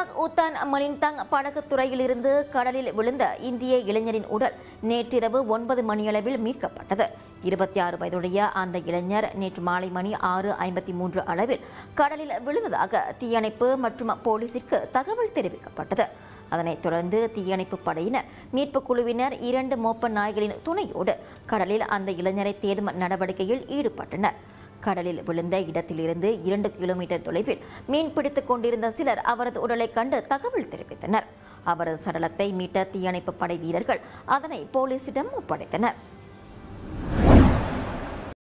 லடாக் ஊத்தான் மணிந்தாங் படகுத்துறையிலிருந்து கடலில் விழுந்த இந்திய இளைஞரின் உடல் நேற்றிரவு ஒன்பது மணியளவில் மீட்கப்பட்டது இருபத்தி ஆறு வயதுடைய அந்த இளைஞர் நேற்று மாலை மணி ஆறு ஐம்பத்தி மூன்று அளவில் கடலில் விழுந்ததாக தீயணைப்பு மற்றும் போலீசிற்கு தகவல் தெரிவிக்கப்பட்டது அதனைத் தொடர்ந்து தீயணைப்பு படையினர் மீட்புக் குழுவினர் இரண்டு மோப்ப நாய்களின் துணையோடு கடலில் அந்த இளைஞரை தேடும் நடவடிக்கையில் ஈடுபட்டனர் கடலில் விழுந்த இடத்திலிருந்து இரண்டு கிலோமீட்டர் தொலைவில் மீன் பிடித்துக் கொண்டிருந்த சிலர் அவரது உடலை கண்டு தகவல் தெரிவித்தனர் அவரது சடலத்தை மீட்ட தீயணைப்பு படை வீரர்கள் அதனை போலீசிடம் ஒப்படைத்தனர்